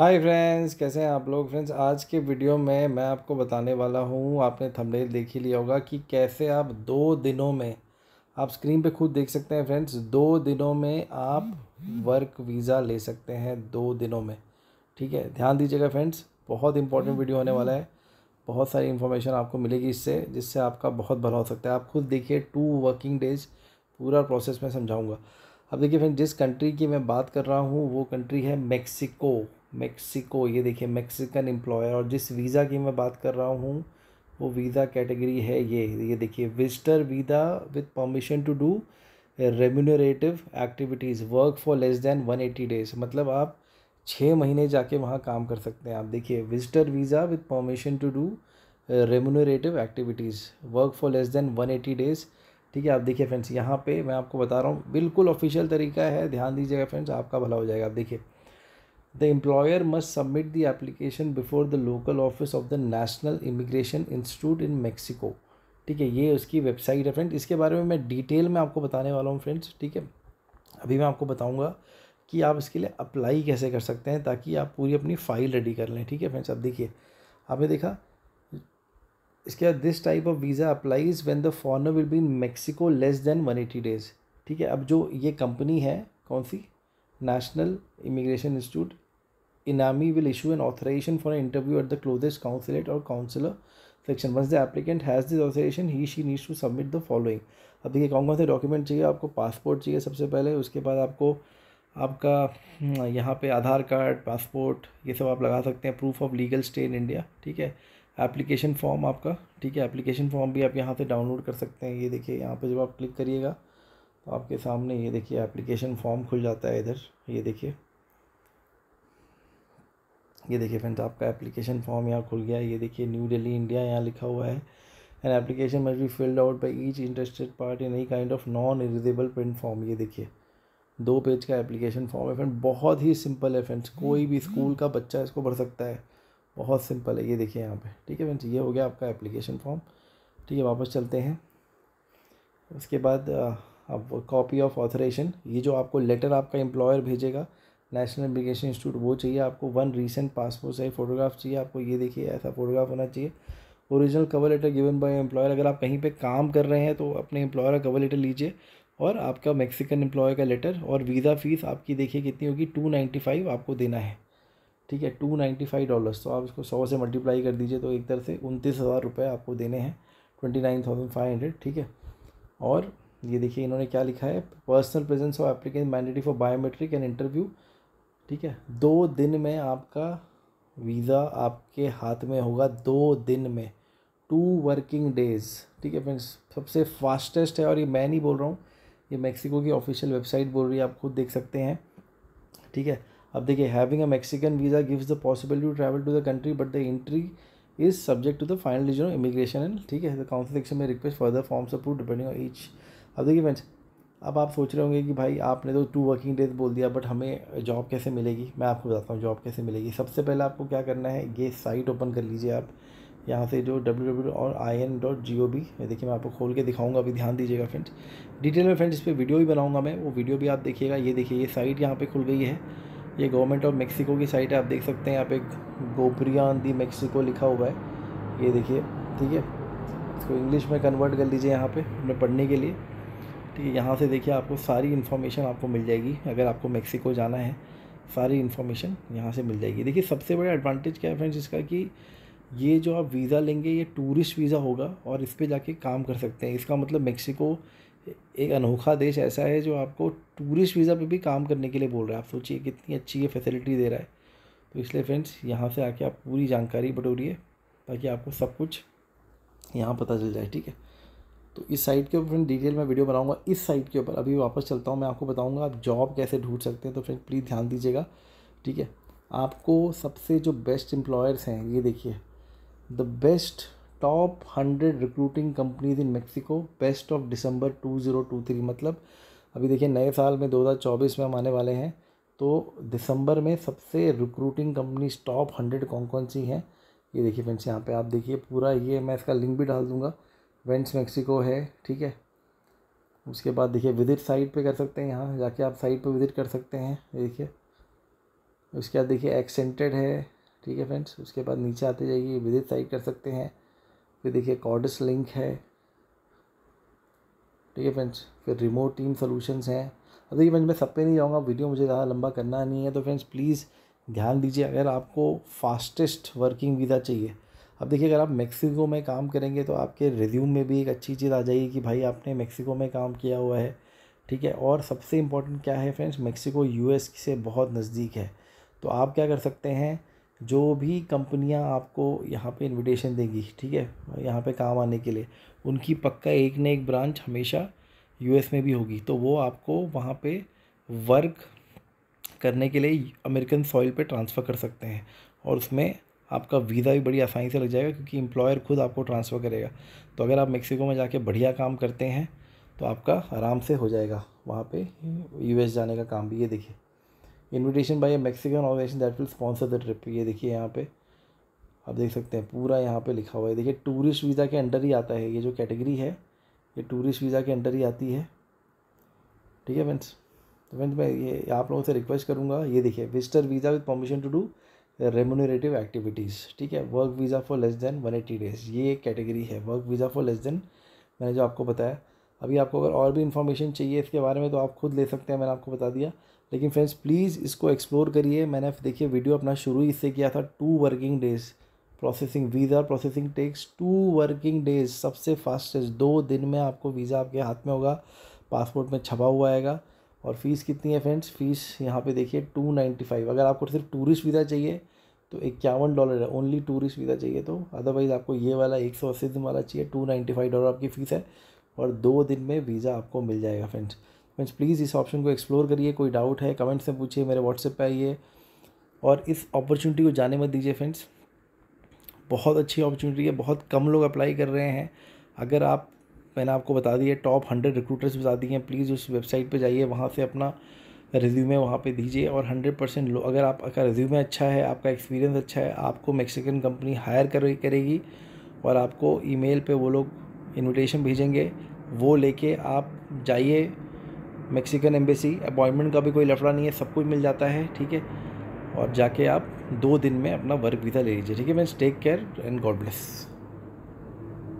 hi friends कैसे हैं आप लोग फ्रेंड्स आज के वीडियो में मैं आपको बताने वाला हूँ आपने थंबनेल देख ही लिया होगा कि कैसे आप दो दिनों में आप स्क्रीन पे खुद देख सकते हैं फ्रेंड्स दो दिनों में आप वर्क वीज़ा ले सकते हैं दो दिनों में ठीक है ध्यान दीजिएगा फ्रेंड्स बहुत इंपॉर्टेंट वीडियो होने वाला है बहुत सारी इन्फॉर्मेशन आपको मिलेगी इससे जिससे आपका बहुत भला हो सकता है आप खुद देखिए टू वर्किंग डेज पूरा प्रोसेस मैं समझाऊँगा अब देखिए फ्रेंड जिस कंट्री की मैं बात कर रहा हूँ वो कंट्री है मेक्सिको मेक्सिको ये देखिए मेक्सिकन एम्प्लॉयर और जिस वीज़ा की मैं बात कर रहा हूँ वो वीज़ा कैटेगरी है ये ये देखिए visitor visa with permission to do remunerative activities work for less than one eighty days मतलब आप छः महीने जाके वहाँ काम कर सकते हैं आप देखिए visitor visa with permission to do remunerative activities work for less than one eighty days ठीक है आप देखिए फ्रेंड्स यहाँ पे मैं आपको बता रहा हूँ बिल्कुल ऑफिशियल तरीका है ध्यान दीजिएगा फ्रेंड्स आपका भला हो जाएगा आप देखिए the employer must submit the application before the local office of the national immigration institute in mexico ठीक है ये उसकी वेबसाइट है फ्रेंड इसके बारे में मैं डिटेल में आपको बताने वाला हूँ फ्रेंड्स ठीक है अभी मैं आपको बताऊँगा कि आप इसके लिए अप्लाई कैसे कर सकते हैं ताकि आप पूरी अपनी फ़ाइल रेडी कर लें ठीक है फ्रेंड्स अब देखिए आपने देखा इसके बाद this type of visa applies when the foreigner will be in Mexico less than one eighty days ठीक है अब जो ये कंपनी है कौन सी National Immigration Institute, INAMI will issue an authorization for an interview at the closest consulate or counselor section once the applicant has this authorization he she needs to submit the following अब देखिए कौन कौन से document चाहिए आपको passport चाहिए सबसे पहले उसके बाद आपको आपका हम्म, यहाँ पे आधार कार्ड पासपोर्ट ये सब आप लगा सकते हैं proof of legal stay in India ठीक है एप्लीकेशन फॉर्म आपका ठीक है एप्लीकेशन फॉर्म भी आप यहाँ से डाउनलोड कर सकते हैं ये देखिए यहाँ पे जब आप क्लिक करिएगा तो आपके सामने ये देखिए एप्लीकेशन फॉर्म खुल जाता है इधर ये देखिए ये देखिए फ्रेंड्स आपका एप्लीकेशन फॉर्म यहाँ खुल गया ये देखिए न्यू दिल्ली इंडिया यहाँ लिखा हुआ है and application must be filled out by each interested part in any kind of non erasable print form ये देखिए दो पेज का एप्लीकेशन फॉर्म है फ्रेंड बहुत ही सिंपल है फ्रेंड्स कोई भी स्कूल का बच्चा इसको भर सकता है बहुत सिंपल है ये देखिए यहाँ पे ठीक है फ्रेंड्स ये हो गया आपका एप्लीकेशन फॉर्म ठीक है वापस चलते हैं उसके बाद अब कॉपी ऑफ ऑथराइजेशन ये जो आपको लेटर आपका एम्प्लॉयर भेजेगा नेशनल इमिग्रेशन इंस्टीट्यूट वो चाहिए आपको one recent passport size photograph चाहिए आपको ये देखिए ऐसा फोटोग्राफ होना चाहिए original cover letter given by employer अगर आप कहीं पे काम कर रहे हैं तो अपने एम्प्लॉयर का कवर लेटर लीजिए और आपका मैक्सिकन एम्प्लॉयर का लेटर और वीज़ा फ़ीस आपकी देखिए कितनी होगी टू नाइन्टी फाइव आपको देना है ठीक है टू नाइन्टी फाइव डॉलर्स तो आप इसको सौ से मल्टीप्लाई कर दीजिए तो एक तरह से उनतीस हज़ार रुपये आपको देने हैं twenty nine thousand five hundred ठीक है और ये देखिए इन्होंने क्या लिखा है personal presence of applicant mandatory for biometric and interview ठीक है दो दिन में आपका वीज़ा आपके हाथ में होगा दो दिन में टू वर्किंग डेज़ ठीक है फ्रेंड्स सबसे फास्टेस्ट है और ये मैं नहीं बोल रहा हूँ ये मैक्सिको की ऑफिशियल वेबसाइट बोल रही है आप खुद देख सकते हैं ठीक है अब देखिए having a Mexican visa gives the possibility to travel to the country but the entry is subject to the final decision immigration and ठीक है द काउंसिल सेक्शन में request further forms approve depending on each अब देखिए friends अब आप सोच रहे होंगे कि भाई आपने तो टू वर्किंग डेज बोल दिया बट हमें जॉब कैसे मिलेगी मैं आपको बताता हूँ जॉब कैसे मिलेगी सबसे पहले आपको क्या करना है ये साइट ओपन कर लीजिए आप यहाँ से जो डब्ल्यू डब्ल्यू और I N dot G O B देखिए मैं आपको खोल के दिखाऊंगा अभी ध्यान दीजिएगा फ्रेंड्स डिटेल में फ्रेंड्स इस पर वीडियो भी बनाऊंगा मैं वो वीडियो भी आप देखिएगा ये देखिए ये साइट यहाँ पे खुल गई है ये गवर्नमेंट ऑफ मेक्सिको की साइट है आप देख सकते हैं यहाँ पे गोपरियान दी मेक्सिको लिखा हुआ है ये देखिए ठीक है इसको इंग्लिश में कन्वर्ट कर लीजिए यहाँ पर अपने पढ़ने के लिए ठीक है यहाँ से देखिए आपको सारी इन्फॉर्मेशन आपको मिल जाएगी अगर आपको मेक्सिको जाना है सारी इन्फॉर्मेशन यहाँ से मिल जाएगी देखिए सबसे बड़ा एडवांटेज क्या है फ्रेंड्स इसका कि ये जो आप वीज़ा लेंगे ये टूरिस्ट वीज़ा होगा और इस पर जाके काम कर सकते हैं इसका मतलब मेक्सिको एक अनोखा देश ऐसा है जो आपको टूरिस्ट वीज़ा पे भी काम करने के लिए बोल रहा है आप सोचिए कितनी अच्छी ये फैसिलिटी दे रहा है तो इसलिए फ्रेंड्स यहाँ से आके आप पूरी जानकारी बटोरिए ताकि आपको सब कुछ यहाँ पता चल जाए ठीक है तो इस साइट के ऊपर फ्रेंड डिटेल में वीडियो बनाऊंगा इस साइट के ऊपर अभी वापस चलता हूँ मैं आपको बताऊँगा आप जॉब कैसे ढूंढ सकते हैं तो फ्रेंड प्लीज़ ध्यान दीजिएगा ठीक है आपको सबसे जो बेस्ट एम्प्लॉयर्स हैं ये देखिए the best top hundred recruiting companies in Mexico best of December two zero two three मतलब अभी देखिए नए साल में दो हज़ार चौबीस में हम आने वाले हैं तो दिसंबर में सबसे रिक्रूटिंग कंपनीज टॉप हंड्रेड कौन कौन सी हैं ये देखिए फ्रेंड्स यहाँ पे आप देखिए पूरा ये मैं इसका लिंक भी डाल दूँगा वेंट्स मेक्सिको है ठीक है उसके बाद देखिए विजिट साइट पे कर सकते हैं यहाँ जाके आप साइट पे विजिट कर सकते हैं देखिए उसके बाद देखिए एक्सेंटेड है ठीक है फ्रेंड्स उसके बाद नीचे आते जाइए विजिट साइट कर सकते हैं फिर देखिए कॉडस लिंक है ठीक है फ्रेंड्स फिर रिमोट टीम सोल्यूशंस हैं अब देखिए फ्रेंड्स मैं सब पे नहीं जाऊँगा वीडियो मुझे ज़्यादा लंबा करना नहीं है तो फ्रेंड्स प्लीज़ ध्यान दीजिए अगर आपको फास्टेस्ट वर्किंग वीज़ा चाहिए अब देखिए अगर आप मेक्सिको में काम करेंगे तो आपके रिज्यूम में भी एक अच्छी चीज़ आ जाएगी कि भाई आपने मेक्सिको में काम किया हुआ है ठीक है और सबसे इम्पोर्टेंट क्या है फ्रेंड्स मेक्सिको यू से बहुत नज़दीक है तो आप क्या कर सकते हैं जो भी कंपनियां आपको यहाँ पे इनविटेशन देगी ठीक है यहाँ पे काम आने के लिए उनकी पक्का एक न एक ब्रांच हमेशा यूएस में भी होगी तो वो आपको वहाँ पे वर्क करने के लिए अमेरिकन सॉइल पे ट्रांसफ़र कर सकते हैं और उसमें आपका वीज़ा भी बड़ी आसानी से लग जाएगा क्योंकि एम्प्लॉयर खुद आपको ट्रांसफ़र करेगा तो अगर आप मेक्सिको में जाके बढ़िया काम करते हैं तो आपका आराम से हो जाएगा वहाँ पे यूएस जाने का काम भी ये देखिए invitation by a Mexican organization that will sponsor the trip ये देखिए यहाँ पे आप देख सकते हैं पूरा यहाँ पे लिखा हुआ है देखिए टूरिस्ट वीज़ा के अंडर ही आता है ये जो कैटेगरी है ये टूरिस्ट वीज़ा के अंडर ही आती है ठीक है फ्रेंड्स तो फ्रेंड्स मैं ये आप लोगों से रिक्वेस्ट करूँगा ये देखिए visitor visa with permission to do remunerative activities ठीक है work visa for less than one eighty days ये एक कैटेगरी है work visa for less than मैंने जो आपको बताया अभी आपको अगर और भी इन्फॉर्मेशन चाहिए इसके बारे में तो आप खुद ले सकते हैं मैंने आपको बता दिया लेकिन फ्रेंड्स प्लीज़ इसको एक्सप्लोर करिए मैंने देखिए वीडियो अपना शुरू ही इससे किया था two working days processing visa processing takes two working days सबसे फास्टेस्ट दो दिन में आपको वीज़ा आपके हाथ में होगा पासपोर्ट में छपा हुआ आएगा और फ़ीस कितनी है फ्रेंड्स फ़ीस यहाँ पे देखिए टू नाइन्टी फाइव अगर आपको सिर्फ टूरिस्ट वीज़ा चाहिए तो इक्यावन डॉलर है ओनली टूरिस्ट वीज़ा चाहिए तो अदरवाइज़ आपको ये वाला एक सौ अस्सी दिन वाला चाहिए टू नाइन्टी फाइव डॉलर आपकी फ़ीस है और दो दिन में वीज़ा आपको मिल जाएगा फ्रेंड्स फ्रेंड्स प्लीज़ इस ऑप्शन को एक्सप्लोर करिए कोई डाउट है कमेंट्स में पूछिए मेरे व्हाट्सएप पर आइए और इस अपॉर्चुनिटी को जाने मत दीजिए फ्रेंड्स बहुत अच्छी अपॉर्चुनिटी है बहुत कम लोग अप्लाई कर रहे हैं अगर आप मैंने आपको बता दिया टॉप हंड्रेड रिक्रूटर्स बता दिए हैं प्लीज़ उस वेबसाइट पे जाइए वहाँ से अपना रिज्यूमे वहाँ पे दीजिए और हंड्रेड परसेंट लो अगर आपका रिज्यूमे अच्छा है आपका एक्सपीरियंस अच्छा है आपको मैक्सिकन कंपनी हायर करेगी और आपको ईमेल पे वो लोग इनविटेशन भेजेंगे वो लेके आप जाइए मैक्सिकन एम्बेसी अपॉइंटमेंट का भी कोई लफड़ा नहीं है सब कुछ मिल जाता है ठीक है और जाके आप दो दिन में अपना वर्क वीज़ा ले लीजिए ठीक है मैं take care and God bless